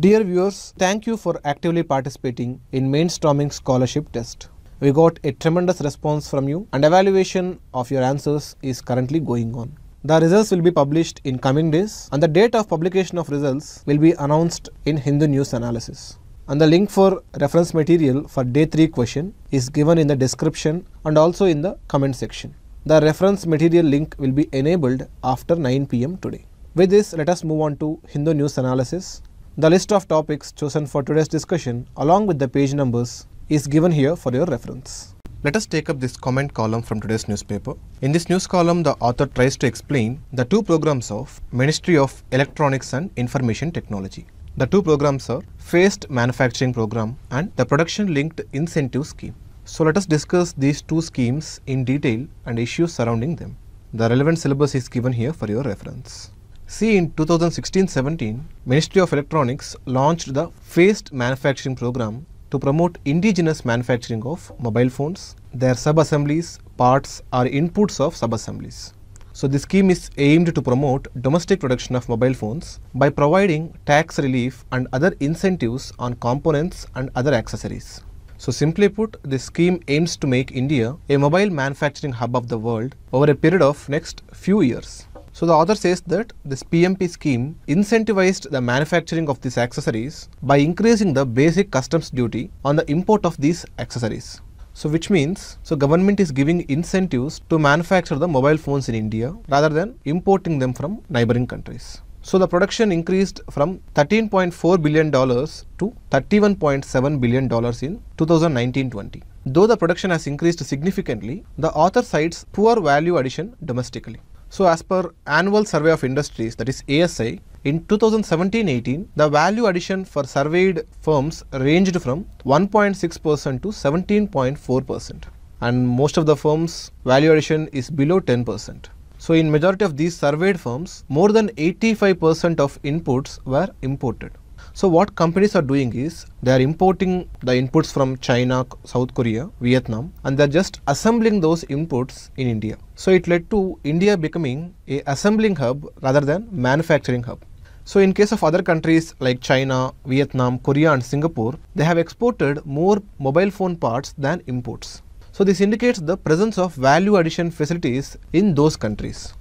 Dear viewers, thank you for actively participating in Mainstorming Scholarship Test. We got a tremendous response from you and evaluation of your answers is currently going on. The results will be published in coming days and the date of publication of results will be announced in Hindu News Analysis. And the link for reference material for day 3 question is given in the description and also in the comment section. The reference material link will be enabled after 9 pm today. With this, let us move on to Hindu News Analysis the list of topics chosen for today's discussion along with the page numbers is given here for your reference. Let us take up this comment column from today's newspaper. In this news column, the author tries to explain the two programs of Ministry of Electronics and Information Technology. The two programs are Phased Manufacturing Program and the Production Linked Incentive Scheme. So let us discuss these two schemes in detail and issues surrounding them. The relevant syllabus is given here for your reference. See, in 2016-17, Ministry of Electronics launched the Phased Manufacturing Program to promote indigenous manufacturing of mobile phones, their sub-assemblies, parts or inputs of sub-assemblies. So the scheme is aimed to promote domestic production of mobile phones by providing tax relief and other incentives on components and other accessories. So simply put, this scheme aims to make India a mobile manufacturing hub of the world over a period of next few years. So the author says that this PMP scheme incentivized the manufacturing of these accessories by increasing the basic customs duty on the import of these accessories. So which means, so government is giving incentives to manufacture the mobile phones in India rather than importing them from neighboring countries. So the production increased from $13.4 billion to $31.7 billion in 2019-20. Though the production has increased significantly, the author cites poor value addition domestically. So as per annual survey of industries that is ASI, in 2017-18, the value addition for surveyed firms ranged from 1.6% to 17.4% and most of the firms value addition is below 10%. So in majority of these surveyed firms, more than 85% of inputs were imported. So what companies are doing is they are importing the inputs from China, South Korea, Vietnam and they are just assembling those inputs in India. So it led to India becoming a assembling hub rather than manufacturing hub. So in case of other countries like China, Vietnam, Korea and Singapore, they have exported more mobile phone parts than imports. So this indicates the presence of value addition facilities in those countries.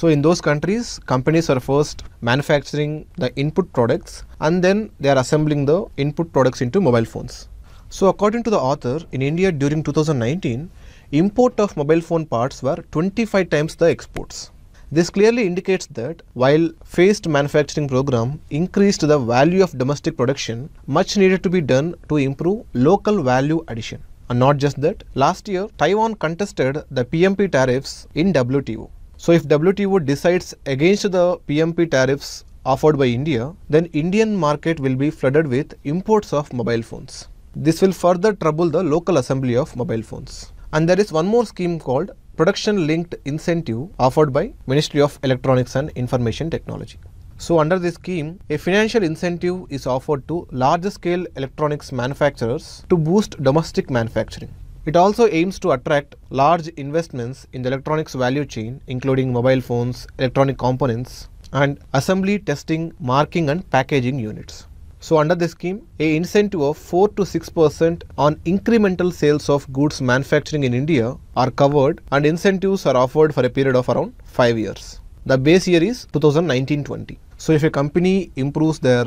So in those countries, companies are first manufacturing the input products and then they are assembling the input products into mobile phones. So according to the author, in India during 2019, import of mobile phone parts were 25 times the exports. This clearly indicates that while phased manufacturing program increased the value of domestic production, much needed to be done to improve local value addition. And not just that, last year Taiwan contested the PMP tariffs in WTO. So if WTO decides against the PMP tariffs offered by India, then Indian market will be flooded with imports of mobile phones. This will further trouble the local assembly of mobile phones. And there is one more scheme called production linked incentive offered by Ministry of Electronics and Information Technology. So under this scheme, a financial incentive is offered to large scale electronics manufacturers to boost domestic manufacturing. It also aims to attract large investments in the electronics value chain, including mobile phones, electronic components, and assembly, testing, marking, and packaging units. So under this scheme, a incentive of 4 to 6% on incremental sales of goods manufacturing in India are covered and incentives are offered for a period of around 5 years. The base year is 2019-20. So if a company improves their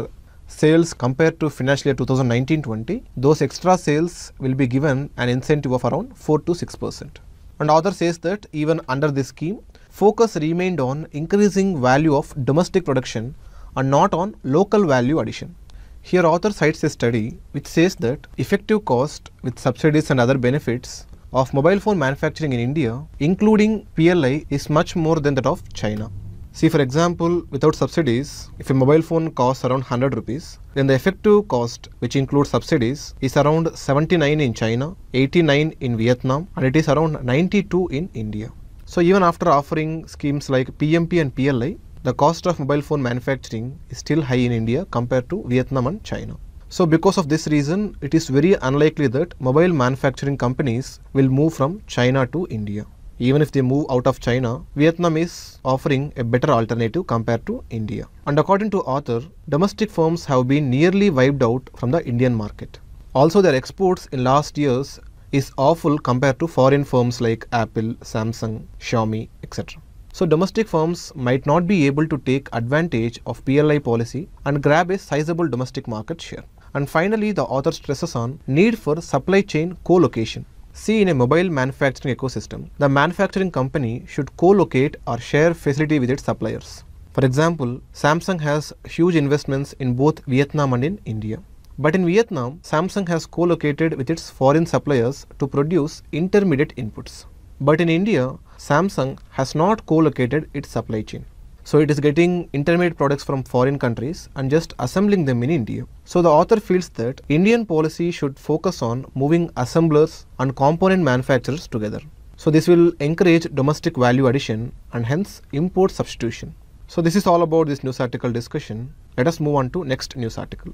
sales compared to financial year 2019-20, those extra sales will be given an incentive of around 4 to 6 percent. And author says that even under this scheme, focus remained on increasing value of domestic production and not on local value addition. Here author cites a study which says that effective cost with subsidies and other benefits of mobile phone manufacturing in India, including PLI, is much more than that of China. See for example, without subsidies, if a mobile phone costs around 100 rupees, then the effective cost which includes subsidies is around 79 in China, 89 in Vietnam and it is around 92 in India. So even after offering schemes like PMP and PLI, the cost of mobile phone manufacturing is still high in India compared to Vietnam and China. So because of this reason, it is very unlikely that mobile manufacturing companies will move from China to India even if they move out of China, Vietnam is offering a better alternative compared to India. And according to author, domestic firms have been nearly wiped out from the Indian market. Also, their exports in last years is awful compared to foreign firms like Apple, Samsung, Xiaomi, etc. So domestic firms might not be able to take advantage of PLI policy and grab a sizable domestic market share. And finally, the author stresses on need for supply chain co-location. See, in a mobile manufacturing ecosystem, the manufacturing company should co-locate or share facility with its suppliers. For example, Samsung has huge investments in both Vietnam and in India. But in Vietnam, Samsung has co-located with its foreign suppliers to produce intermediate inputs. But in India, Samsung has not co-located its supply chain. So it is getting intermediate products from foreign countries and just assembling them in India. So the author feels that Indian policy should focus on moving assemblers and component manufacturers together. So this will encourage domestic value addition and hence import substitution. So this is all about this news article discussion. Let us move on to next news article.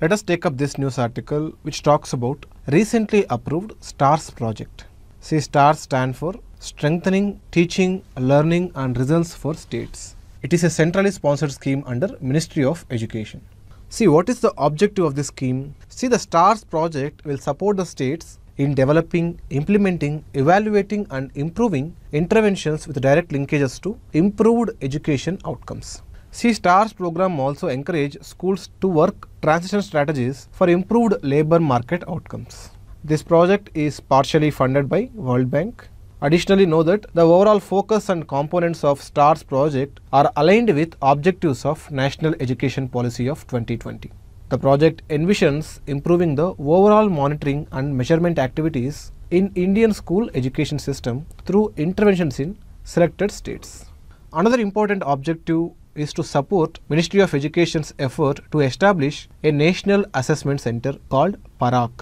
Let us take up this news article which talks about recently approved STARS project. See STARS stand for strengthening teaching, learning and results for states. It is a centrally sponsored scheme under Ministry of Education. See what is the objective of this scheme? See the STARS project will support the states in developing, implementing, evaluating and improving interventions with direct linkages to improved education outcomes. See STARS program also encourage schools to work transition strategies for improved labor market outcomes. This project is partially funded by World Bank Additionally, know that the overall focus and components of STARS project are aligned with objectives of National Education Policy of 2020. The project envisions improving the overall monitoring and measurement activities in Indian school education system through interventions in selected states. Another important objective is to support Ministry of Education's effort to establish a National Assessment Center called PARAC.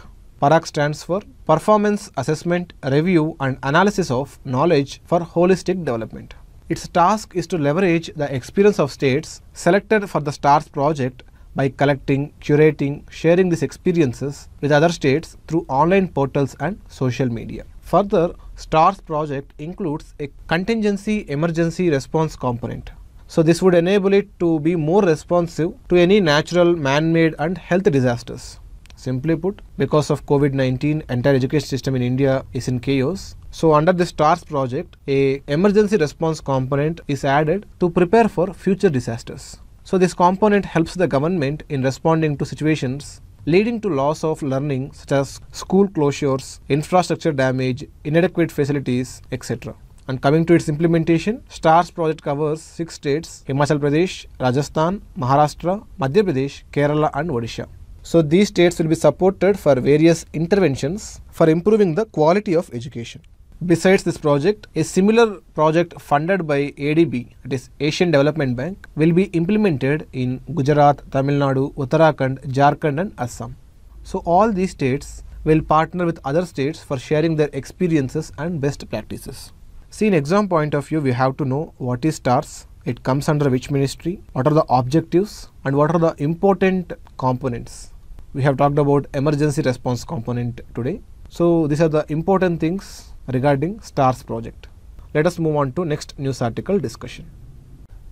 PARAC stands for performance assessment, review and analysis of knowledge for holistic development. Its task is to leverage the experience of states selected for the STARS project by collecting, curating, sharing these experiences with other states through online portals and social media. Further, STARS project includes a contingency emergency response component. So this would enable it to be more responsive to any natural, man-made and health disasters. Simply put, because of COVID-19, entire education system in India is in chaos. So under the STARS project, a emergency response component is added to prepare for future disasters. So this component helps the government in responding to situations leading to loss of learning such as school closures, infrastructure damage, inadequate facilities, etc. And coming to its implementation, STARS project covers six states Himachal Pradesh, Rajasthan, Maharashtra, Madhya Pradesh, Kerala, and Odisha. So these states will be supported for various interventions for improving the quality of education. Besides this project, a similar project funded by ADB, that is Asian Development Bank, will be implemented in Gujarat, Tamil Nadu, Uttarakhand, Jharkhand and Assam. So all these states will partner with other states for sharing their experiences and best practices. See, in exam point of view, we have to know what is STARS, it comes under which ministry, what are the objectives and what are the important components we have talked about emergency response component today. So these are the important things regarding STARS project. Let us move on to next news article discussion.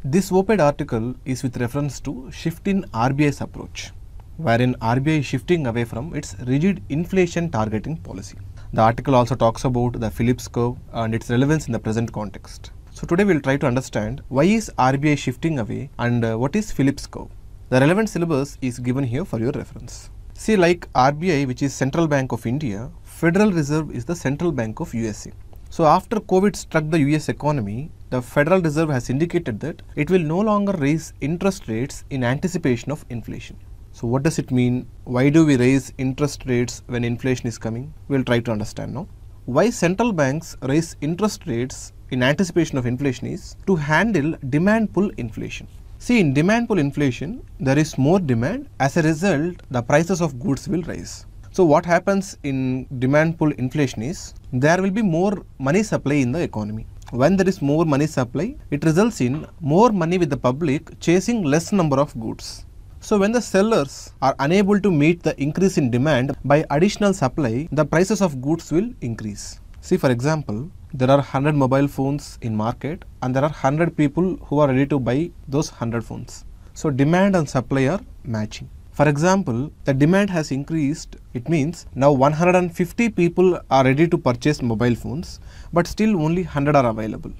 This op-ed article is with reference to shift in RBI's approach, wherein RBI is shifting away from its rigid inflation targeting policy. The article also talks about the Phillips curve and its relevance in the present context. So today we will try to understand why is RBI shifting away and uh, what is Phillips curve. The relevant syllabus is given here for your reference. See like RBI which is Central Bank of India, Federal Reserve is the Central Bank of USA. So after COVID struck the US economy, the Federal Reserve has indicated that it will no longer raise interest rates in anticipation of inflation. So what does it mean? Why do we raise interest rates when inflation is coming? We'll try to understand now. Why central banks raise interest rates in anticipation of inflation is to handle demand pull inflation. See in demand pull inflation, there is more demand. As a result, the prices of goods will rise. So what happens in demand pull inflation is there will be more money supply in the economy. When there is more money supply, it results in more money with the public chasing less number of goods. So when the sellers are unable to meet the increase in demand by additional supply, the prices of goods will increase. See for example, there are 100 mobile phones in market and there are 100 people who are ready to buy those 100 phones. So demand and supply are matching. For example, the demand has increased. It means now 150 people are ready to purchase mobile phones, but still only 100 are available.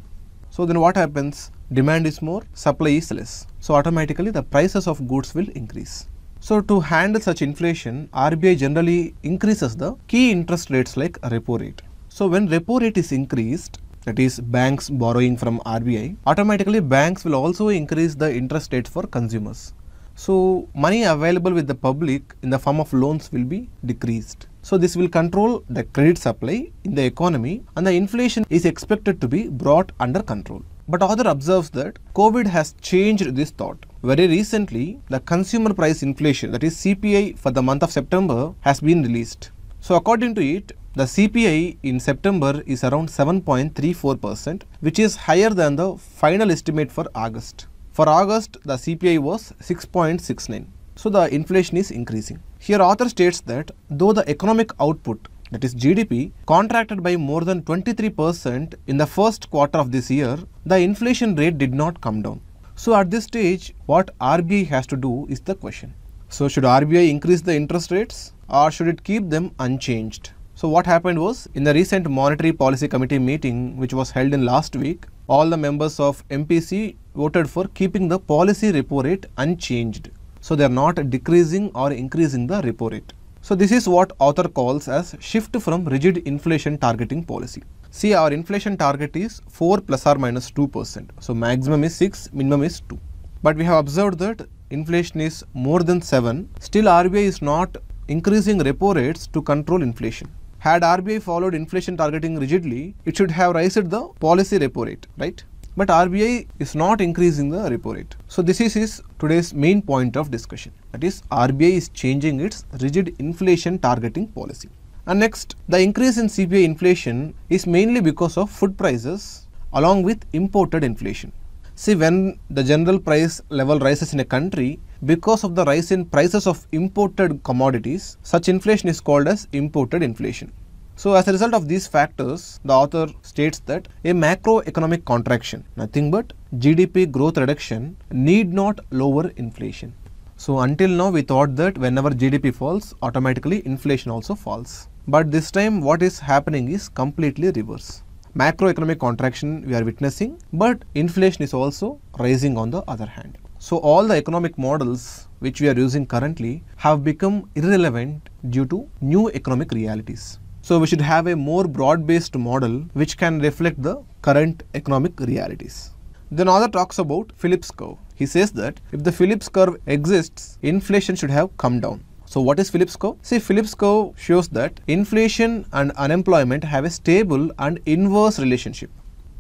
So then what happens? Demand is more, supply is less. So automatically the prices of goods will increase. So to handle such inflation, RBI generally increases the key interest rates like repo rate. So when repo rate is increased, that is banks borrowing from RBI, automatically banks will also increase the interest rates for consumers. So money available with the public in the form of loans will be decreased. So this will control the credit supply in the economy and the inflation is expected to be brought under control. But author observes that COVID has changed this thought. Very recently, the consumer price inflation, that is CPI for the month of September, has been released. So according to it, the CPI in September is around 7.34% which is higher than the final estimate for August. For August, the CPI was 6.69. So the inflation is increasing. Here author states that though the economic output that is GDP contracted by more than 23% in the first quarter of this year, the inflation rate did not come down. So at this stage, what RBI has to do is the question. So should RBI increase the interest rates or should it keep them unchanged? So what happened was in the recent monetary policy committee meeting which was held in last week, all the members of MPC voted for keeping the policy repo rate unchanged. So they are not decreasing or increasing the repo rate. So this is what author calls as shift from rigid inflation targeting policy. See our inflation target is 4 plus or minus 2%. So maximum is 6, minimum is 2. But we have observed that inflation is more than 7. Still RBI is not increasing repo rates to control inflation. Had RBI followed inflation targeting rigidly, it should have raised the policy repo rate, right? But RBI is not increasing the repo rate. So this is, today's main point of discussion. That is RBI is changing its rigid inflation targeting policy. And next, the increase in CPI inflation is mainly because of food prices along with imported inflation. See, when the general price level rises in a country, because of the rise in prices of imported commodities, such inflation is called as imported inflation. So as a result of these factors, the author states that a macroeconomic contraction, nothing but GDP growth reduction, need not lower inflation. So until now we thought that whenever GDP falls, automatically inflation also falls. But this time what is happening is completely reverse. Macroeconomic contraction we are witnessing, but inflation is also rising on the other hand. So all the economic models which we are using currently have become irrelevant due to new economic realities. So we should have a more broad-based model which can reflect the current economic realities. Then another talks about Phillips curve. He says that if the Phillips curve exists, inflation should have come down. So what is Phillips curve? See Phillips curve shows that inflation and unemployment have a stable and inverse relationship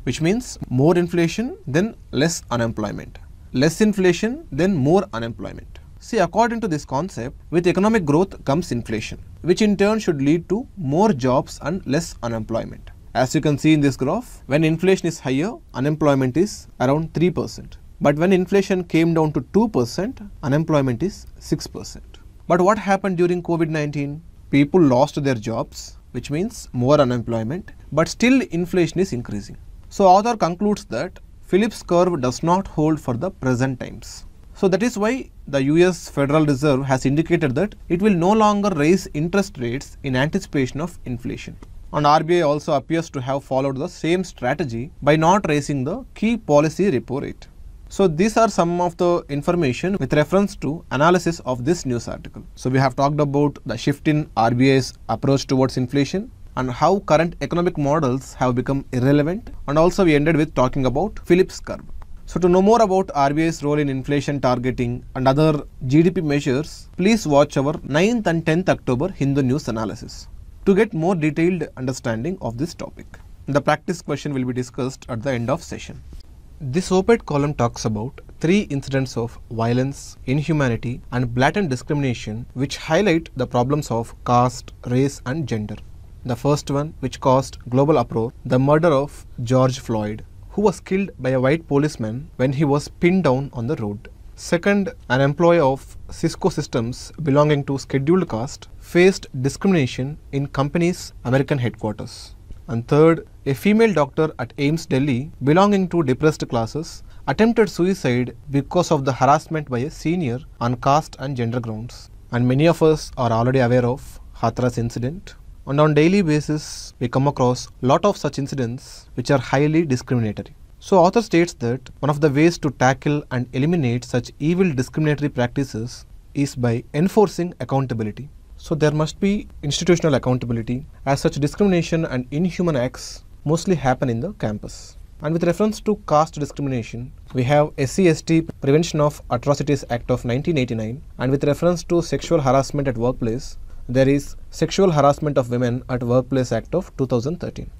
which means more inflation then less unemployment less inflation, then more unemployment. See, according to this concept, with economic growth comes inflation, which in turn should lead to more jobs and less unemployment. As you can see in this graph, when inflation is higher, unemployment is around 3%. But when inflation came down to 2%, unemployment is 6%. But what happened during COVID-19? People lost their jobs, which means more unemployment, but still inflation is increasing. So author concludes that Phillips curve does not hold for the present times. So that is why the US Federal Reserve has indicated that it will no longer raise interest rates in anticipation of inflation. And RBI also appears to have followed the same strategy by not raising the key policy repo rate. So these are some of the information with reference to analysis of this news article. So we have talked about the shift in RBI's approach towards inflation, and how current economic models have become irrelevant and also we ended with talking about Phillips curve. So to know more about RBI's role in inflation targeting and other GDP measures, please watch our 9th and 10th October Hindu news analysis to get more detailed understanding of this topic. The practice question will be discussed at the end of session. This op-ed column talks about three incidents of violence, inhumanity and blatant discrimination which highlight the problems of caste, race and gender. The first one, which caused global uproar, the murder of George Floyd, who was killed by a white policeman when he was pinned down on the road. Second, an employee of Cisco Systems belonging to scheduled caste faced discrimination in company's American headquarters. And third, a female doctor at Ames Delhi belonging to depressed classes attempted suicide because of the harassment by a senior on caste and gender grounds. And many of us are already aware of Hathras incident and on daily basis we come across lot of such incidents which are highly discriminatory. So author states that one of the ways to tackle and eliminate such evil discriminatory practices is by enforcing accountability. So there must be institutional accountability as such discrimination and inhuman acts mostly happen in the campus. And with reference to caste discrimination, we have SCST Prevention of Atrocities Act of 1989 and with reference to sexual harassment at workplace, there is Sexual Harassment of Women at Workplace Act of 2013.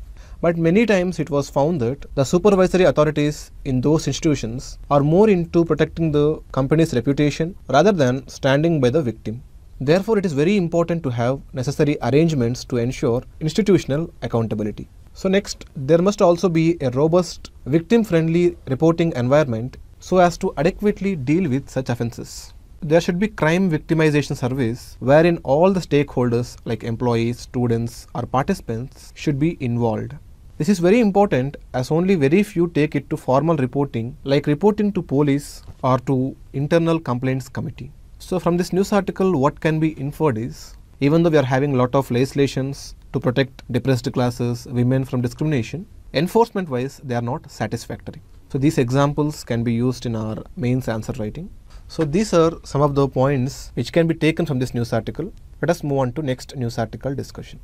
But many times it was found that the supervisory authorities in those institutions are more into protecting the company's reputation rather than standing by the victim. Therefore, it is very important to have necessary arrangements to ensure institutional accountability. So next, there must also be a robust victim-friendly reporting environment so as to adequately deal with such offences there should be crime victimization service wherein all the stakeholders like employees, students or participants should be involved. This is very important as only very few take it to formal reporting like reporting to police or to internal complaints committee. So from this news article what can be inferred is even though we are having a lot of legislations to protect depressed classes, women from discrimination, enforcement wise they are not satisfactory. So these examples can be used in our mains answer writing. So these are some of the points which can be taken from this news article. Let us move on to next news article discussion.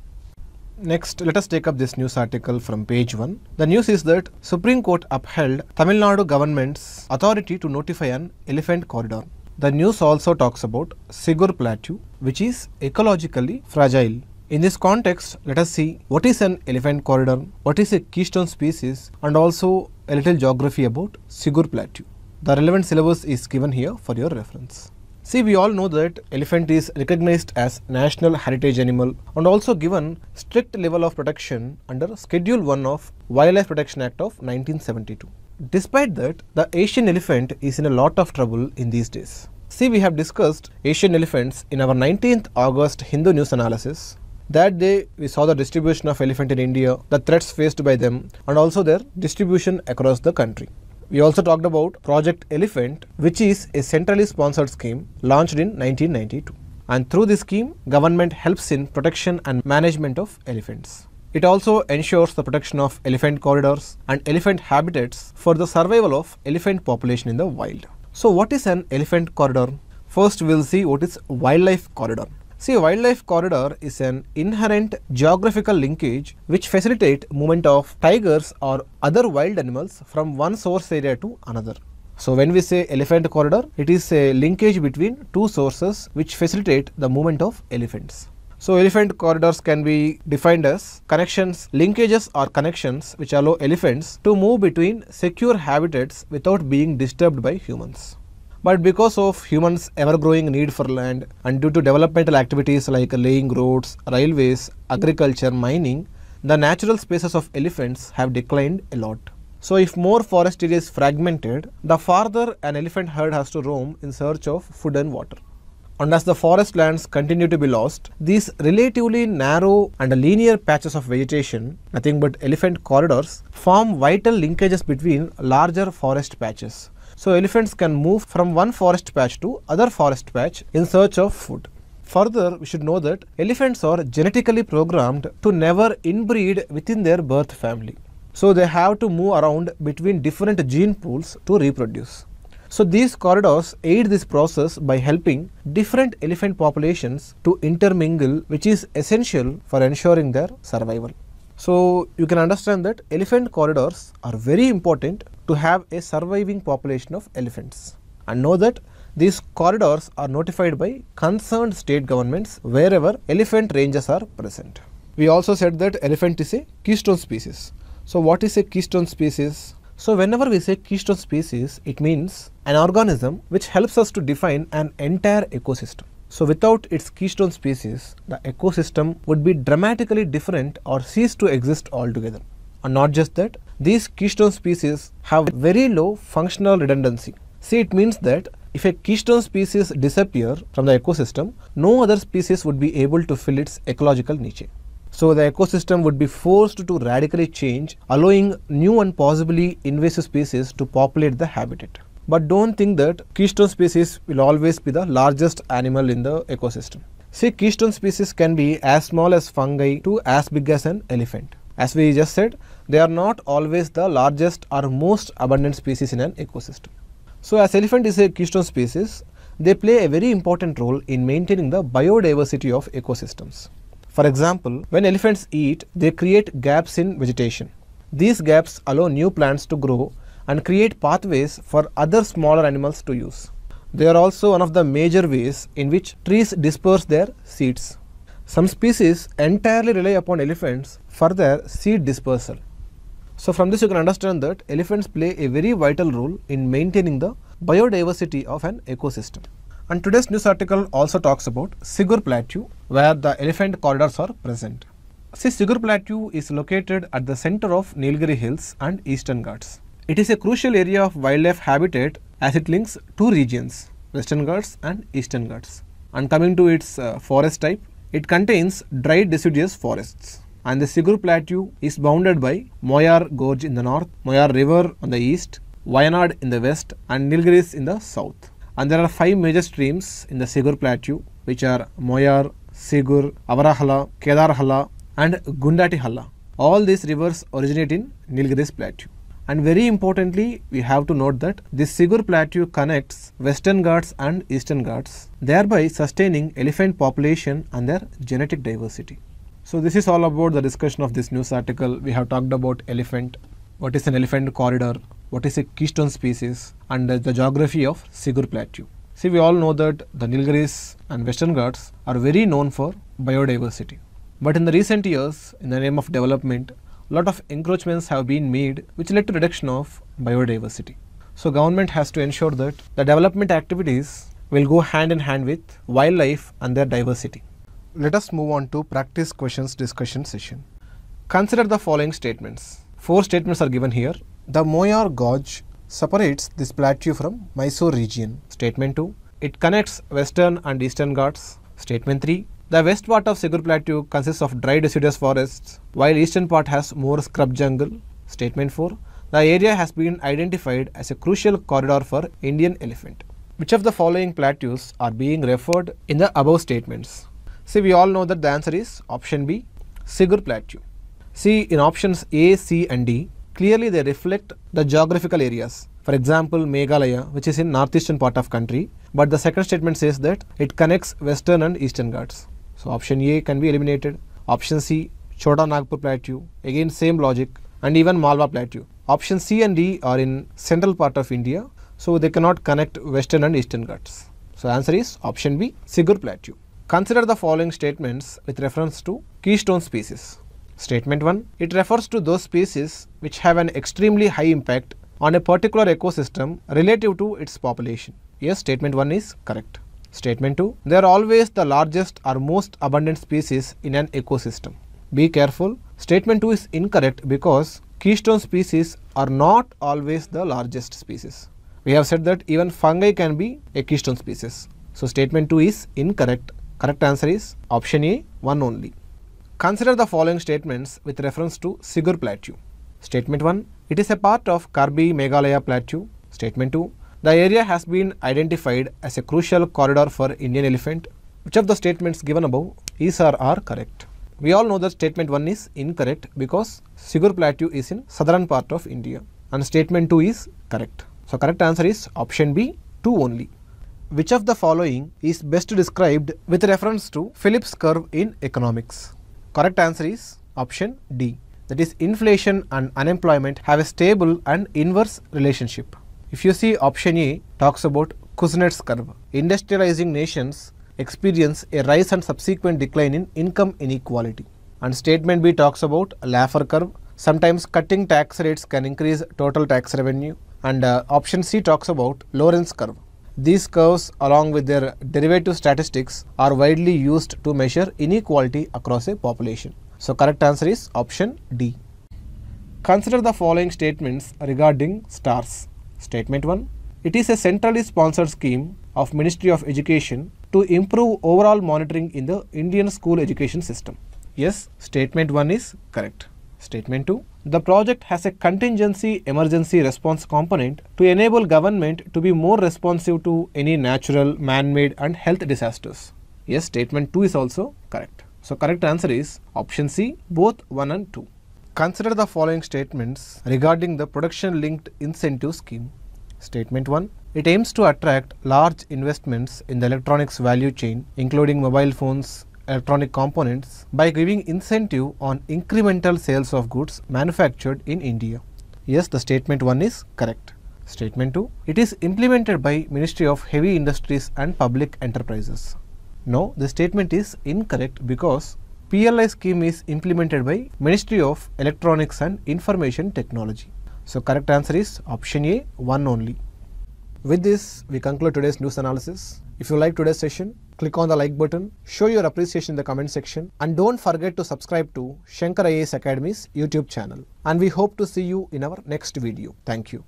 Next, let us take up this news article from page 1. The news is that Supreme Court upheld Tamil Nadu government's authority to notify an elephant corridor. The news also talks about Sigur Plateau, which is ecologically fragile. In this context, let us see what is an elephant corridor, what is a keystone species, and also a little geography about Sigur Plateau. The relevant syllabus is given here for your reference. See, we all know that elephant is recognized as national heritage animal and also given strict level of protection under Schedule 1 of Wildlife Protection Act of 1972. Despite that, the Asian elephant is in a lot of trouble in these days. See, we have discussed Asian elephants in our 19th August Hindu news analysis. That day, we saw the distribution of elephant in India, the threats faced by them, and also their distribution across the country we also talked about Project Elephant, which is a centrally sponsored scheme launched in 1992. And through this scheme, government helps in protection and management of elephants. It also ensures the protection of elephant corridors and elephant habitats for the survival of elephant population in the wild. So what is an elephant corridor? First we'll see what is wildlife corridor. See, wildlife corridor is an inherent geographical linkage which facilitate movement of tigers or other wild animals from one source area to another. So when we say elephant corridor, it is a linkage between two sources which facilitate the movement of elephants. So elephant corridors can be defined as connections, linkages or connections which allow elephants to move between secure habitats without being disturbed by humans. But because of humans' ever-growing need for land and due to developmental activities like laying roads, railways, agriculture, mining, the natural spaces of elephants have declined a lot. So if more forest area is fragmented, the farther an elephant herd has to roam in search of food and water. And as the forest lands continue to be lost, these relatively narrow and linear patches of vegetation, nothing but elephant corridors, form vital linkages between larger forest patches so elephants can move from one forest patch to other forest patch in search of food. Further, we should know that elephants are genetically programmed to never inbreed within their birth family. So they have to move around between different gene pools to reproduce. So these corridors aid this process by helping different elephant populations to intermingle which is essential for ensuring their survival. So you can understand that elephant corridors are very important to have a surviving population of elephants and know that these corridors are notified by concerned state governments wherever elephant ranges are present. We also said that elephant is a keystone species. So what is a keystone species? So whenever we say keystone species, it means an organism which helps us to define an entire ecosystem. So without its keystone species, the ecosystem would be dramatically different or cease to exist altogether. And not just that, these keystone species have very low functional redundancy. See, it means that if a keystone species disappear from the ecosystem, no other species would be able to fill its ecological niche. So the ecosystem would be forced to radically change, allowing new and possibly invasive species to populate the habitat. But don't think that keystone species will always be the largest animal in the ecosystem. See, keystone species can be as small as fungi to as big as an elephant. As we just said, they are not always the largest or most abundant species in an ecosystem. So as elephant is a keystone species, they play a very important role in maintaining the biodiversity of ecosystems. For example, when elephants eat, they create gaps in vegetation. These gaps allow new plants to grow and create pathways for other smaller animals to use. They are also one of the major ways in which trees disperse their seeds. Some species entirely rely upon elephants for their seed dispersal. So from this you can understand that elephants play a very vital role in maintaining the biodiversity of an ecosystem. And today's news article also talks about Sigur Plateau where the elephant corridors are present. See Sigur Plateau is located at the center of Nilgiri Hills and Eastern Ghats. It is a crucial area of wildlife habitat as it links two regions, Western Ghats and Eastern Ghats. And coming to its uh, forest type, it contains dry deciduous forests and the Sigur Plateau is bounded by Moyar Gorge in the north, Moyar River on the east, Wayanad in the west and Nilgiris in the south. And there are five major streams in the Sigur Plateau which are Moyar, Sigur, Avarahala, Kedarhala and Gundatihalla. All these rivers originate in Nilgiris Plateau. And very importantly, we have to note that this Sigur Plateau connects Western Ghats and Eastern Ghats, thereby sustaining elephant population and their genetic diversity. So this is all about the discussion of this news article. We have talked about elephant, what is an elephant corridor, what is a keystone species, and the geography of Sigur Plateau. See, we all know that the Nilgiris and Western Ghats are very known for biodiversity. But in the recent years, in the name of development, a lot of encroachments have been made which led to reduction of biodiversity. So government has to ensure that the development activities will go hand in hand with wildlife and their diversity. Let us move on to practice questions discussion session. Consider the following statements. Four statements are given here. The Moyar Gorge separates this plateau from Mysore region. Statement 2. It connects western and eastern Ghats. Statement 3. The west part of Sigur Plateau consists of dry deciduous forests, while eastern part has more scrub jungle. Statement 4. The area has been identified as a crucial corridor for Indian elephant. Which of the following plateaus are being referred in the above statements? See, we all know that the answer is option B, Sigur Plateau. See, in options A, C and D, clearly they reflect the geographical areas. For example, Meghalaya, which is in northeastern part of country, but the second statement says that it connects western and eastern Ghats. So option A can be eliminated. Option C, Chota Nagpur Plateau, again same logic, and even Malwa Plateau. Option C and D are in central part of India, so they cannot connect western and eastern Ghats. So answer is option B, Sigur Plateau. Consider the following statements with reference to keystone species. Statement 1. It refers to those species which have an extremely high impact on a particular ecosystem relative to its population. Yes, statement 1 is correct. Statement 2. They are always the largest or most abundant species in an ecosystem. Be careful. Statement 2 is incorrect because keystone species are not always the largest species. We have said that even fungi can be a keystone species. So, statement 2 is incorrect. Correct answer is option A, 1 only. Consider the following statements with reference to Sigur Plateau. Statement 1. It is a part of Karbi Meghalaya Plateau. Statement 2. The area has been identified as a crucial corridor for Indian elephant. Which of the statements given above is or are correct? We all know that statement 1 is incorrect because Sigur Plateau is in southern part of India and statement 2 is correct. So correct answer is option B, 2 only which of the following is best described with reference to Phillips curve in economics? Correct answer is option D. That is inflation and unemployment have a stable and inverse relationship. If you see option A talks about Kuznets curve. Industrializing nations experience a rise and subsequent decline in income inequality. And statement B talks about Laffer curve. Sometimes cutting tax rates can increase total tax revenue. And uh, option C talks about Lawrence curve. These curves along with their derivative statistics are widely used to measure inequality across a population. So correct answer is option D. Consider the following statements regarding stars. Statement 1. It is a centrally sponsored scheme of Ministry of Education to improve overall monitoring in the Indian school education system. Yes, statement 1 is correct. Statement 2. The project has a contingency emergency response component to enable government to be more responsive to any natural, man-made and health disasters. Yes, statement 2 is also correct. So correct answer is option C, both 1 and 2. Consider the following statements regarding the production-linked incentive scheme. Statement 1. It aims to attract large investments in the electronics value chain, including mobile phones, electronic components by giving incentive on incremental sales of goods manufactured in India. Yes, the statement 1 is correct. Statement 2, it is implemented by Ministry of Heavy Industries and Public Enterprises. No, the statement is incorrect because PLI scheme is implemented by Ministry of Electronics and Information Technology. So correct answer is option A, 1 only. With this, we conclude today's news analysis. If you like today's session, click on the like button, show your appreciation in the comment section and don't forget to subscribe to Shankar IAS Academy's YouTube channel. And we hope to see you in our next video. Thank you.